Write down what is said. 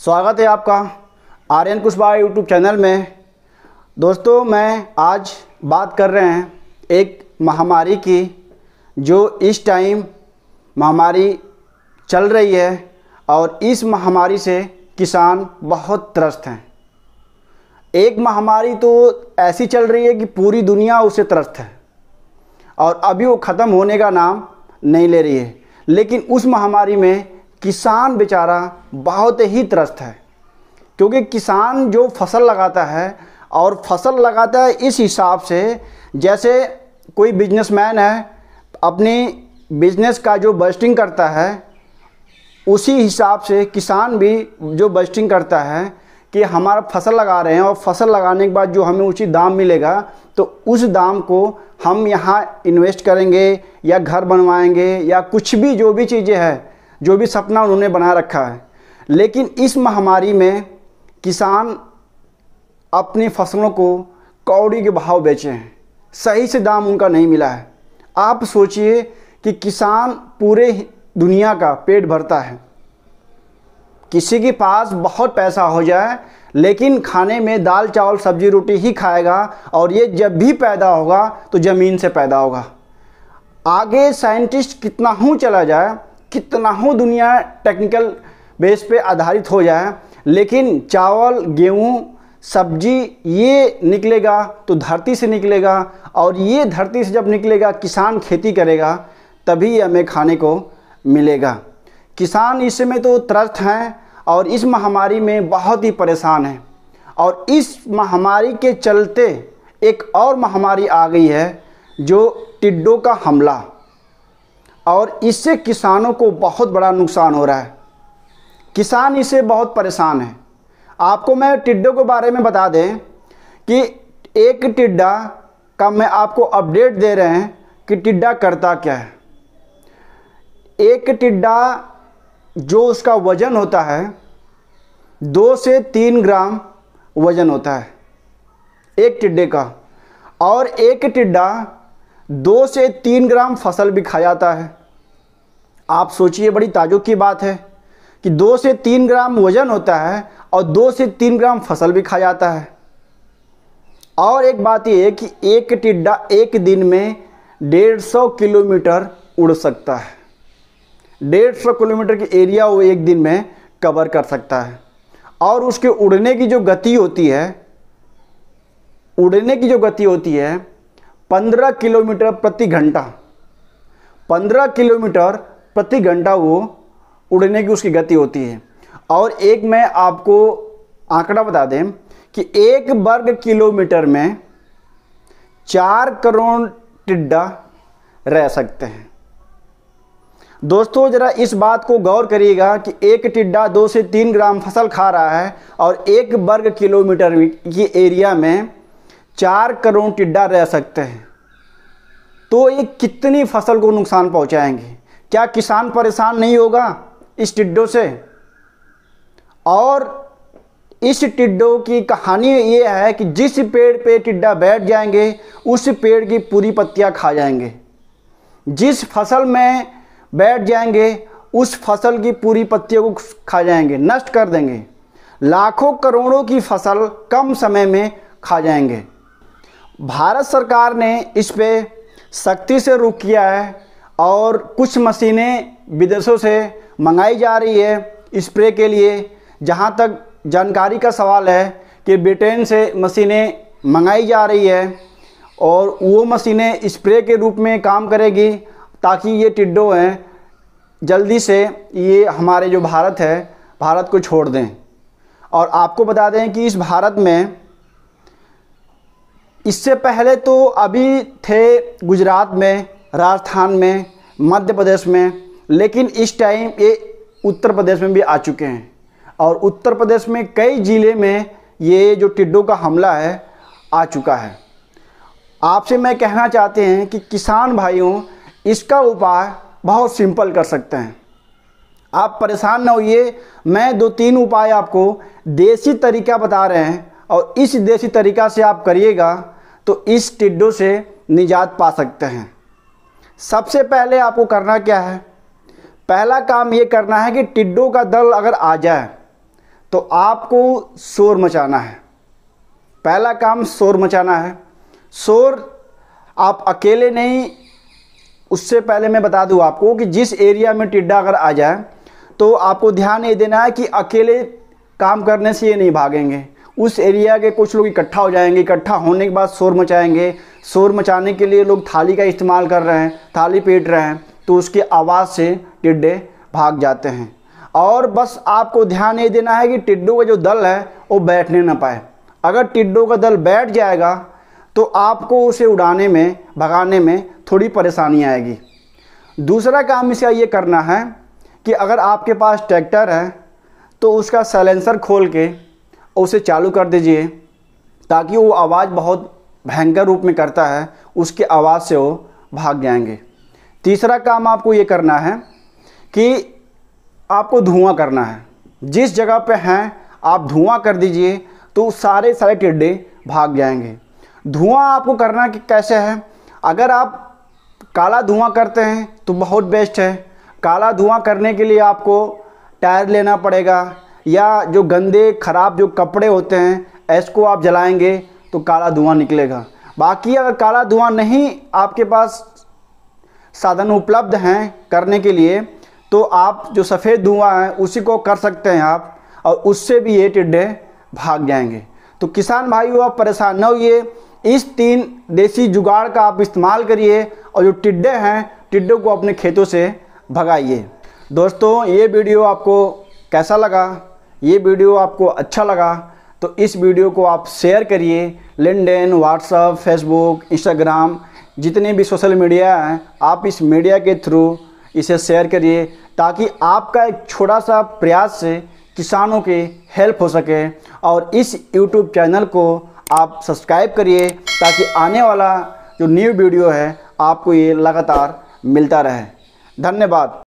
स्वागत है आपका आर्यन कुशवाहा यूट्यूब चैनल में दोस्तों मैं आज बात कर रहे हैं एक महामारी की जो इस टाइम महामारी चल रही है और इस महामारी से किसान बहुत त्रस्त हैं एक महामारी तो ऐसी चल रही है कि पूरी दुनिया उसे त्रस्त है और अभी वो ख़त्म होने का नाम नहीं ले रही है लेकिन उस महामारी में किसान बेचारा बहुत ही त्रस्त है क्योंकि किसान जो फसल लगाता है और फसल लगाता है इस हिसाब से जैसे कोई बिजनेसमैन है अपनी बिजनेस का जो बस्टिंग करता है उसी हिसाब से किसान भी जो बस्टिंग करता है कि हमारा फसल लगा रहे हैं और फसल लगाने के बाद जो हमें उचित दाम मिलेगा तो उस दाम को हम यहाँ इन्वेस्ट करेंगे या घर बनवाएंगे या कुछ भी जो भी चीज़ें हैं जो भी सपना उन्होंने बना रखा है लेकिन इस महामारी में किसान अपनी फसलों को कौड़ी के भाव बेचे हैं सही से दाम उनका नहीं मिला है आप सोचिए कि किसान पूरे दुनिया का पेट भरता है किसी के पास बहुत पैसा हो जाए लेकिन खाने में दाल चावल सब्जी रोटी ही खाएगा और ये जब भी पैदा होगा तो ज़मीन से पैदा होगा आगे साइंटिस्ट कितना हूँ चला जाए कितना हो दुनिया टेक्निकल बेस पे आधारित हो जाए लेकिन चावल गेहूँ सब्जी ये निकलेगा तो धरती से निकलेगा और ये धरती से जब निकलेगा किसान खेती करेगा तभी हमें खाने को मिलेगा किसान इस समय तो त्रस्त हैं और इस महामारी में बहुत ही परेशान हैं और इस महामारी के चलते एक और महामारी आ गई है जो टिड्डों का हमला और इससे किसानों को बहुत बड़ा नुकसान हो रहा है किसान इससे बहुत परेशान है आपको मैं टिड्डों के बारे में बता दें कि एक टिड्डा का मैं आपको अपडेट दे रहे हैं कि टिड्डा करता क्या है एक टिड्डा जो उसका वज़न होता है दो से तीन ग्राम वज़न होता है एक टिड्डे का और एक टिड्डा दो से तीन ग्राम फसल भी खा जाता है आप सोचिए बड़ी ताजुक की बात है कि दो से तीन ग्राम वजन होता है और दो से तीन ग्राम फसल भी खा जाता है और एक बात यह है कि एक टिड्डा एक दिन में डेढ़ सौ किलोमीटर उड़ सकता है डेढ़ सौ किलोमीटर की एरिया वो एक दिन में कवर कर सकता है और उसके उड़ने की जो गति होती है उड़ने की जो गति होती है पंद्रह किलोमीटर प्रति घंटा पंद्रह किलोमीटर प्रति घंटा वो उड़ने की उसकी गति होती है और एक मैं आपको आंकड़ा बता दें कि एक वर्ग किलोमीटर में चार करोड़ टिड्डा रह सकते हैं दोस्तों ज़रा इस बात को गौर करिएगा कि एक टिड्डा दो से तीन ग्राम फसल खा रहा है और एक वर्ग किलोमीटर की एरिया में चार करोड़ टिड्डा रह सकते हैं तो ये कितनी फसल को नुकसान पहुंचाएंगे क्या किसान परेशान नहीं होगा इस टिड्डों से और इस टिड्डों की कहानी ये है कि जिस पेड़ पे टिड्डा बैठ जाएंगे उस पेड़ की पूरी पत्तियाँ खा जाएंगे जिस फसल में बैठ जाएंगे उस फसल की पूरी पत्तियों को खा जाएंगे नष्ट कर देंगे लाखों करोड़ों की फसल कम समय में खा जाएंगे भारत सरकार ने इस पर सख्ती से रुख किया है और कुछ मशीनें विदेशों से मंगाई जा रही है स्प्रे के लिए जहाँ तक जानकारी का सवाल है कि ब्रिटेन से मशीनें मंगाई जा रही है और वो मशीनें स्प्रे के रूप में काम करेगी ताकि ये टिड्डो हैं जल्दी से ये हमारे जो भारत है भारत को छोड़ दें और आपको बता दें कि इस भारत में इससे पहले तो अभी थे गुजरात में राजस्थान में मध्य प्रदेश में लेकिन इस टाइम ये उत्तर प्रदेश में भी आ चुके हैं और उत्तर प्रदेश में कई ज़िले में ये जो टिड्डों का हमला है आ चुका है आपसे मैं कहना चाहते हैं कि किसान भाइयों इसका उपाय बहुत सिंपल कर सकते हैं आप परेशान ना होइए मैं दो तीन उपाय आपको देसी तरीका बता रहे हैं और इस देसी तरीका से आप करिएगा तो इस टिड्डों से निजात पा सकते हैं सबसे पहले आपको करना क्या है पहला काम ये करना है कि टिड्डों का दल अगर आ जाए तो आपको शोर मचाना है पहला काम शोर मचाना है शोर आप अकेले नहीं उससे पहले मैं बता दूं आपको कि जिस एरिया में टिड्डा अगर आ जाए तो आपको ध्यान ये देना है कि अकेले काम करने से ये नहीं भागेंगे उस एरिया के कुछ लोग इकट्ठा हो जाएंगे इकट्ठा होने के बाद शोर मचाएंगे शोर मचाने के लिए लोग थाली का इस्तेमाल कर रहे हैं थाली पीट रहे हैं तो उसकी आवाज़ से टिड्डे भाग जाते हैं और बस आपको ध्यान ये देना है कि टिड्डों का जो दल है वो बैठने ना पाए अगर टिड्डों का दल बैठ जाएगा तो आपको उसे उड़ाने में भगाने में थोड़ी परेशानी आएगी दूसरा काम इसका ये करना है कि अगर आपके पास ट्रैक्टर है तो उसका सैलेंसर खोल के और उसे चालू कर दीजिए ताकि वो आवाज़ बहुत भयंकर रूप में करता है उसके आवाज़ से वो भाग जाएंगे तीसरा काम आपको ये करना है कि आपको धुआं करना है जिस जगह पे हैं आप धुआं कर दीजिए तो सारे सारे टिड्डे भाग जाएंगे धुआं आपको करना कि कैसे है अगर आप काला धुआं करते हैं तो बहुत बेस्ट है काला धुआं करने के लिए आपको टायर लेना पड़ेगा या जो गंदे ख़राब जो कपड़े होते हैं इसको आप जलाएंगे तो काला धुआं निकलेगा बाकी अगर काला धुआं नहीं आपके पास साधन उपलब्ध हैं करने के लिए तो आप जो सफ़ेद धुआं है उसी को कर सकते हैं आप और उससे भी ये टिड्डे भाग जाएंगे तो किसान भाइयों आप परेशान न होइए इस तीन देसी जुगाड़ का आप इस्तेमाल करिए और जो टिड्डे हैं टिड्डों को अपने खेतों से भगाइए दोस्तों ये वीडियो आपको कैसा लगा ये वीडियो आपको अच्छा लगा तो इस वीडियो को आप शेयर करिए लिंकडिन व्हाट्सअप फेसबुक इंस्टाग्राम जितने भी सोशल मीडिया हैं आप इस मीडिया के थ्रू इसे शेयर करिए ताकि आपका एक छोटा सा प्रयास से किसानों के हेल्प हो सके और इस यूट्यूब चैनल को आप सब्सक्राइब करिए ताकि आने वाला जो न्यू वीडियो है आपको ये लगातार मिलता रहे धन्यवाद